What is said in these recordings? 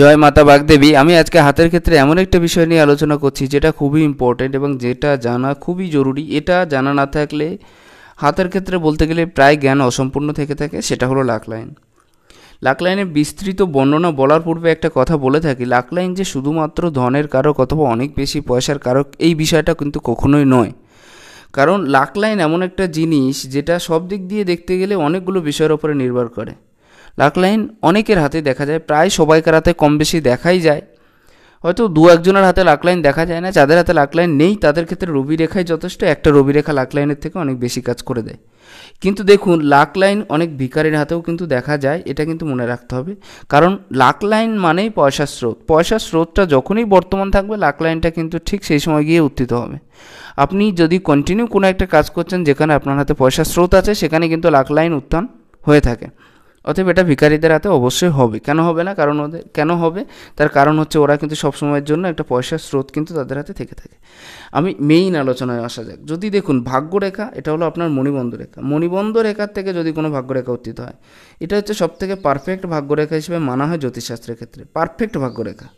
জয় মাতা বাগদেবী আমি আজকে হাতের ক্ষেত্রে এমন একটা বিষয় নিয়ে আলোচনা করছি যেটা খুবই ইম্পর্টেন্ট এবং যেটা জানা খুবই জরুরি এটা জানা না থাকলে হাতের ক্ষেত্রে বলতে গেলে প্রায় জ্ঞান অসম্পূর্ণ থেকে থাকে সেটা হলো লাকলাইন লাকলাইনের বিস্তৃত বর্ণনা বলার পূর্বে একটা কথা বলে থাকি লাকলাইন যে শুধুমাত্র ধনের কারক অথবা অনেক বেশি পয়সার কারক এই বিষয়টা কিন্তু কখনোই নয় কারণ লাকলাইন এমন একটা জিনিস যেটা সব দিক দিয়ে দেখতে গেলে অনেকগুলো বিষয়ের ওপরে নির্ভর করে লাকলাইন অনেকের হাতে দেখা যায় প্রায় সবাইকার হাতে কম বেশি দেখাই যায় হয়তো দু একজনের হাতে লাকলাইন দেখা যায় না যাদের হাতে লাকলাইন নেই তাদের ক্ষেত্রে রবি রেখাই যথেষ্ট একটা রবি রেখা লাকলাইনের থেকে অনেক বেশি কাজ করে দেয় কিন্তু দেখুন লাকলাইন অনেক ভিকারের হাতেও কিন্তু দেখা যায় এটা কিন্তু মনে রাখতে হবে কারণ লাকলাইন মানেই পয়সার স্রোত পয়সার স্রোতটা যখনই বর্তমান থাকবে লাকলাইনটা কিন্তু ঠিক সেই সময় গিয়ে উত্থিত হবে আপনি যদি কন্টিনিউ কোনো একটা কাজ করছেন যেখানে আপনার হাতে পয়সার স্রোত আছে সেখানে কিন্তু লাকলাইন উত্থান হয়ে থাকে অতএব এটা ভিকারীদের হাতে অবশ্যই হবে কেন হবে না কারণ ওদের কেন হবে তার কারণ হচ্ছে ওরা কিন্তু সবসময়ের জন্য একটা পয়সার স্রোত কিন্তু তাদের হাতে থেকে থাকে আমি মেইন আলোচনায় আসা যাক যদি দেখুন ভাগ্যরেখা এটা হলো আপনার মণিবন্ধ রেখা মণিবন্ধ রেখার থেকে যদি কোনো ভাগ্যরেখা উত্থিত হয় এটা হচ্ছে সবথেকে পারফেক্ট ভাগ্যরেখা হিসেবে মানা হয় জ্যোতিষশাস্ত্রের ক্ষেত্রে পারফেক্ট ভাগ্যরেখা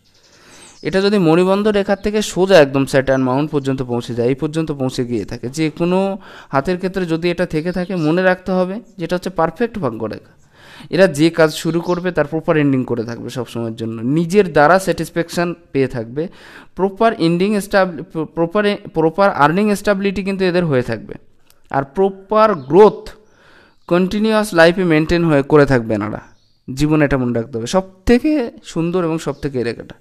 এটা যদি মণিবন্ধ রেখার থেকে সোজা একদম স্যাটার্ন মাউন্ট পর্যন্ত পৌঁছে যায় এই পর্যন্ত পৌঁছে গিয়ে থাকে যে কোনো হাতের ক্ষেত্রে যদি এটা থেকে থাকে মনে রাখতে হবে যেটা হচ্ছে পারফেক্ট ভাগ্যরেখা এরা যে কাজ শুরু করবে তার প্রপার এন্ডিং করে থাকবে সবসময়ের জন্য নিজের দ্বারা স্যাটিসফ্যাকশান পেয়ে থাকবে proper ending proper proper earning stability কিন্তু এদের হয়ে থাকবে আর প্রপার গ্রোথ কন্টিনিউয়াস লাইফে মেনটেন হয়ে করে থাকবে এনারা জীবনে এটা মনে রাখতে হবে সব থেকে সুন্দর এবং সব থেকে এলাকাটা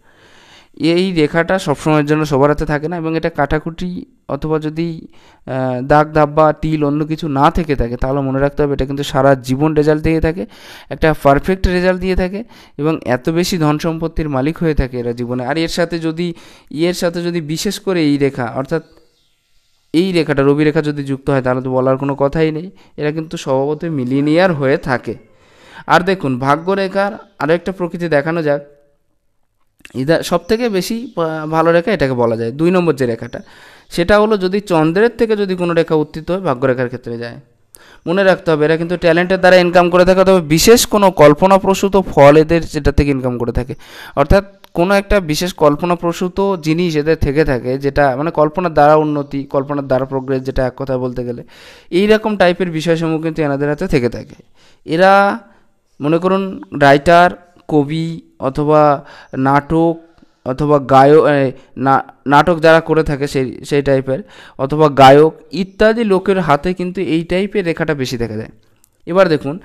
এই রেখাটা সবসময়ের জন্য সবার হাতে থাকে না এবং এটা কাটাকুটি অথবা যদি দাগ ধাব্বা টিল অন্য কিছু না থেকে থাকে তাহলে মনে রাখতে হবে এটা কিন্তু সারা জীবন রেজাল্ট দিয়ে থাকে একটা পারফেক্ট রেজাল্ট দিয়ে থাকে এবং এত বেশি ধন সম্পত্তির মালিক হয়ে থাকে এরা জীবনে আর এর সাথে যদি ইয়ের সাথে যদি বিশেষ করে এই রেখা অর্থাৎ এই রেখাটা রবি রেখা যদি যুক্ত হয় তাহলে তো বলার কোনো কথাই নেই এরা কিন্তু স্বভাবতই মিলিনিয়ার হয়ে থাকে আর দেখুন ভাগ্যরেখার আরও একটা প্রকৃতি দেখানো যাক ইদা সব থেকে বেশি ভালো রেখা এটাকে বলা যায় দুই নম্বর যে রেখাটা সেটা হলো যদি চন্দ্রের থেকে যদি কোনো রেখা উত্থিত হয় ভাগ্যরেখার ক্ষেত্রে যায় মনে রাখতে হবে এরা কিন্তু ট্যালেন্টের দ্বারা ইনকাম করে থাকে তবে বিশেষ কোনো কল্পনাপ্রসূত ফল এদের সেটা থেকে ইনকাম করে থাকে অর্থাৎ কোনো একটা বিশেষ কল্পনাপ্রসূত জিনিস এদের থেকে থাকে যেটা মানে কল্পনার দ্বারা উন্নতি কল্পনার দ্বারা প্রোগ্রেস যেটা এক কথা বলতে গেলে এই রকম টাইপের বিষয়সমূহ কিন্তু এনাদের হাতে থেকে থাকে এরা মনে করুন রাইটার কবি অথবা নাটক অথবা গায়ক নাটক যারা করে থাকে সেই সেই টাইপের অথবা গায়ক ইত্যাদি লোকের হাতে কিন্তু এই টাইপের রেখাটা বেশি দেখা যায় এবার দেখুন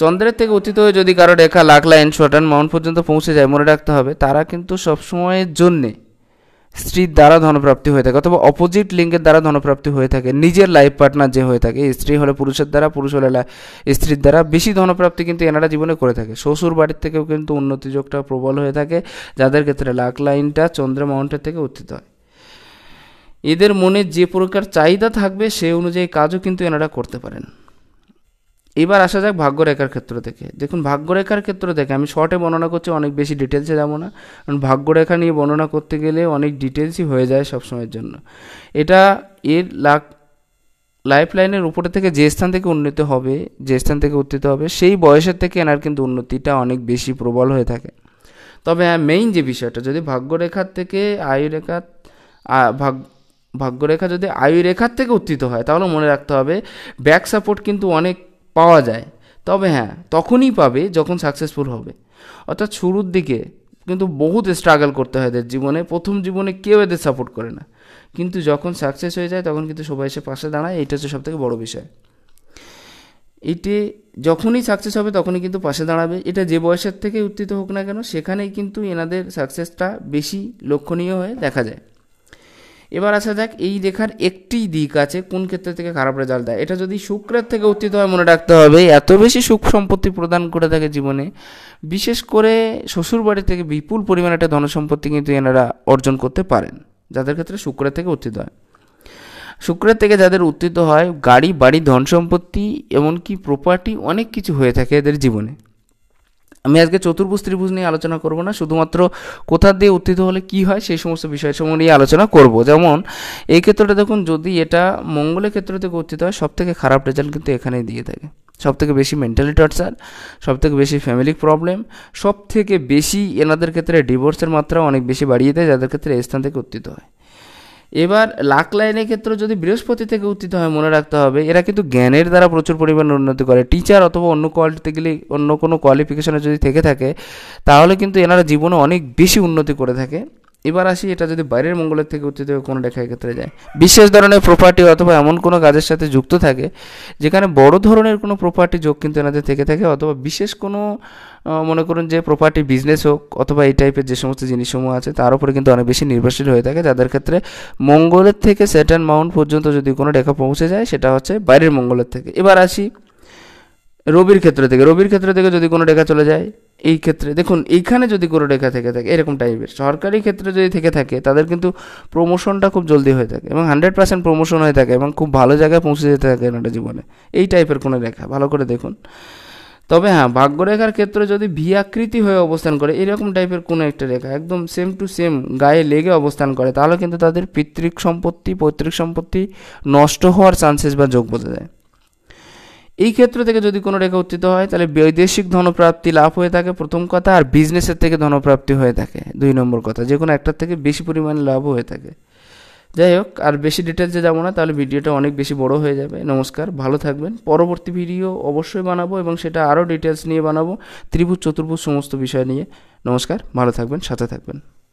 চন্দ্রের থেকে অতীত হয়ে যদি কারো রেখা লাখ লাইন শটান মাউন্ট পর্যন্ত পৌঁছে যায় মনে রাখতে হবে তারা কিন্তু সবসময়ের জন্যে স্ত্রীর দ্বারা ধনপ্রাপ্তি হয়ে থাকে অথবা অপোজিট লিঙ্গের দ্বারা ধনপ্রাপ্তি হয়ে থাকে নিজের লাইফ পার্টনার যে হয়ে থাকে স্ত্রী হলে পুরুষের দ্বারা পুরুষ হলে স্ত্রীর দ্বারা বেশি ধনপ্রাপ্তি কিন্তু এনারা জীবনে করে থাকে শ্বশুর বাড়ির থেকেও কিন্তু উন্নতি যোগটা প্রবল হয়ে থাকে যাদের ক্ষেত্রে লাখ লাইনটা চন্দ্র মাউন্টের থেকে উত্থিত হয় এদের মনে যে প্রকার চাহিদা থাকবে সে অনুযায়ী কাজও কিন্তু এনারা করতে পারেন এবার আসা যাক ভাগ্যরেখার ক্ষেত্র থেকে দেখুন ভাগ্যরেখার ক্ষেত্র থেকে আমি শর্টে বর্ণনা করছি অনেক বেশি ডিটেলসে যাবো না কারণ ভাগ্যরেখা নিয়ে বর্ণনা করতে গেলে অনেক ডিটেলসই হয়ে যায় সবসময়ের জন্য এটা এর লাখ লাইফ লাইনের উপরে থেকে যে স্থান থেকে উন্নতি হবে যে স্থান থেকে উত্থিত হবে সেই বয়সের থেকে এনার কিন্তু উন্নতিটা অনেক বেশি প্রবল হয়ে থাকে তবে মেইন যে বিষয়টা যদি ভাগ্যরেখার থেকে আয়ুরেখার ভাগ ভাগ্যরেখা যদি আয়ুরেখার থেকে উত্থিত হয় তাহলে মনে রাখতে হবে ব্যাক সাপোর্ট কিন্তু অনেক পাওয়া যায় তবে হ্যাঁ তখনই পাবে যখন সাকসেসফুল হবে অর্থাৎ শুরুর দিকে কিন্তু বহুত স্ট্রাগল করতে হয় এদের জীবনে প্রথম জীবনে কেউ এদের সাপোর্ট করে না কিন্তু যখন সাকসেস হয়ে যায় তখন কিন্তু সবাই এসে পাশে দাঁড়ায় এটা হচ্ছে সবথেকে বড় বিষয় এটি যখনই সাকসেস হবে তখনই কিন্তু পাশে দাঁড়াবে এটা যে বয়সের থেকে উত্থিত হোক না কেন সেখানেই কিন্তু এনাদের সাকসেসটা বেশি লক্ষণীয় হয়ে দেখা যায় এবার আসা যাক এই রেখার একটি দিক আছে কোন ক্ষেত্র থেকে খারাপ রেজাল্ট দেয় এটা যদি শুক্রের থেকে উত্থিত হয় মনে রাখতে হবে এত বেশি সুখ সম্পত্তি প্রদান করে থাকে জীবনে বিশেষ করে শ্বশুরবাড়ি থেকে বিপুল পরিমাণ একটা ধনসম্পত্তি কিন্তু এনারা অর্জন করতে পারেন যাদের ক্ষেত্রে শুক্রের থেকে উত্থিত হয় শুক্রের থেকে যাদের উত্থিত হয় গাড়ি বাড়ি ধন সম্পত্তি এমনকি প্রপার্টি অনেক কিছু হয়ে থাকে এদের জীবনে আমি আজকে চতুর্ভুজ ত্রিভুজ নিয়ে আলোচনা করব না শুধুমাত্র কোথা দিয়ে উত্থিত হলে কি হয় সেই সমস্ত বিষয় সমূহ নিয়ে আলোচনা করব যেমন এই ক্ষেত্রটা দেখুন যদি এটা মঙ্গলের ক্ষেত্র থেকে উত্থিত হয় সবথেকে খারাপ রেজাল্ট কিন্তু এখানেই দিয়ে থাকে সব থেকে বেশি মেন্টালি টর্চার সব থেকে বেশি ফ্যামিলি প্রবলেম সব থেকে বেশি এনাদের ক্ষেত্রে ডিভোর্সের মাত্রা অনেক বেশি বাড়িয়ে দেয় যাদের ক্ষেত্রে এই স্থান থেকে উত্থিত হয় এবার লাক লাইনের ক্ষেত্রে যদি বৃহস্পতি থেকে উত্থিত হয় মনে রাখতে হবে এরা কিন্তু জ্ঞানের দ্বারা প্রচুর পরিমাণে উন্নতি করে টিচার অথবা অন্য কোয়ালিটিতে গেলে অন্য কোনো কোয়ালিফিকেশনে যদি থেকে থাকে তাহলে কিন্তু এনারা জীবনে অনেক বেশি উন্নতি করে থাকে এবার আসি এটা যদি বাইরের মঙ্গলের থেকে উত্থিত কোনো রেখার ক্ষেত্রে যায় বিশেষ ধরনের প্রপার্টি অথবা এমন কোনো কাজের সাথে যুক্ত থাকে যেখানে বড় ধরনের কোনো প্রপার্টি যোগ কিন্তু এনাদের থেকে থাকে অথবা বিশেষ কোনো মনে করুন যে প্রপার্টি বিজনেস হোক অথবা এই টাইপের যে সমস্ত জিনিসসমূহ আছে তার উপরে কিন্তু অনেক বেশি নির্ভরশীল হয়ে থাকে যাদের ক্ষেত্রে মঙ্গলের থেকে স্যাটার্ন মাউন্ট পর্যন্ত যদি কোনো রেখা পৌঁছে যায় সেটা হচ্ছে বাইরের মঙ্গলের থেকে এবার আসি রবির ক্ষেত্র থেকে রবির ক্ষেত্র থেকে যদি কোনো রেখা চলে যায় এই ক্ষেত্রে দেখুন এইখানে যদি কোনো রেখা থেকে থাকে এরকম টাইপের সরকারি ক্ষেত্রে যদি থেকে থাকে তাদের কিন্তু প্রমোশনটা খুব জলদি হয়ে থাকে এবং হান্ড্রেড পার্সেন্ট প্রমোশন হয়ে থাকে এবং খুব ভালো জায়গায় পৌঁছে যেতে থাকে এনাটা জীবনে এই টাইপের কোনো রেখা ভালো করে দেখুন তবে হ্যাঁ ভাগ্যরেখার ক্ষেত্রে যদি ভি আকৃতি হয়ে অবস্থান করে এরকম টাইপের কোনো একটা রেখা একদম সেম টু সেম গায়ে লেগে অবস্থান করে তাহলে কিন্তু তাদের পিতৃক সম্পত্তি পৈতৃক সম্পত্তি নষ্ট হওয়ার চান্সেস বা যোগ বোঝা যায় এই ক্ষেত্র থেকে যদি কোনো রেখা উত্থিত হয় তাহলে বৈদেশিক ধনপ্রাপ্তি লাভ হয়ে থাকে প্রথম কথা আর বিজনেসের থেকে ধনপ্রাপ্তি হয়ে থাকে দুই নম্বর কথা যে কোনো একটার থেকে বেশি পরিমাণে লাভ হয়ে থাকে যাই হোক আর বেশি ডিটেলসে যাবো না তাহলে ভিডিওটা অনেক বেশি বড় হয়ে যাবে নমস্কার ভালো থাকবেন পরবর্তী ভিডিও অবশ্যই বানাবো এবং সেটা আরও ডিটেলস নিয়ে বানাবো ত্রিভুজ চতুর্ভুজ সমস্ত বিষয় নিয়ে নমস্কার ভালো থাকবেন সাথে থাকবেন